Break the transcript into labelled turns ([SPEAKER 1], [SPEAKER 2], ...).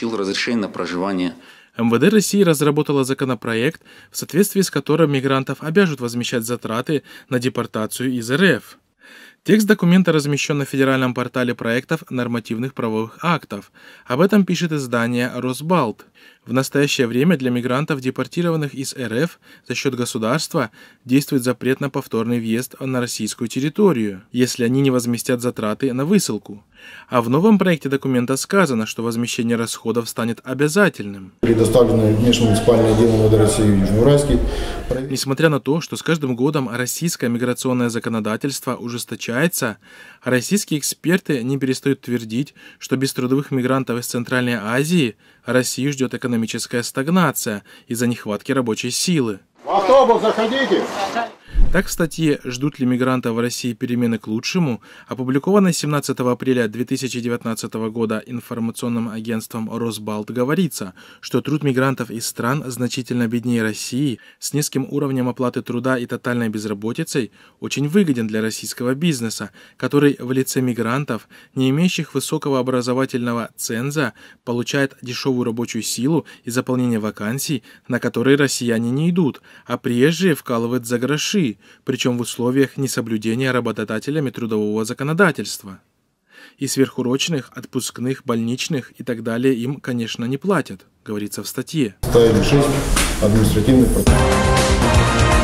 [SPEAKER 1] получил разрешение на проживание. МВД России разработала законопроект, в соответствии с которым мигрантов обяжут возмещать затраты на депортацию из РФ. Текст документа размещен на федеральном портале проектов нормативных правовых актов. Об этом пишет издание «Росбалт». В настоящее время для мигрантов, депортированных из РФ за счет государства, действует запрет на повторный въезд на российскую территорию, если они не возместят затраты на высылку. А в новом проекте документа сказано, что возмещение расходов станет обязательным. Предоставленное межмуниципальные дела МВД России Южноуральский. Несмотря на то, что с каждым годом российское миграционное законодательство ужесточается, российские эксперты не перестают твердить, что без трудовых мигрантов из Центральной Азии Россию ждет экономика экономическая стагнация из-за нехватки рабочей силы. В автобус заходите! Так, в статье «Ждут ли мигранта в России перемены к лучшему», опубликованной 17 апреля 2019 года информационным агентством «Росбалт» говорится, что труд мигрантов из стран, значительно беднее России, с низким уровнем оплаты труда и тотальной безработицей, очень выгоден для российского бизнеса, который в лице мигрантов, не имеющих высокого образовательного ценза, получает дешевую рабочую силу и заполнение вакансий, на которые россияне не идут, а приезжие вкалывают за гроши – причем в условиях несоблюдения работодателями трудового законодательства. И сверхурочных, отпускных, больничных и так далее им, конечно, не платят, говорится в статье. Ставим 6 административных протоколов.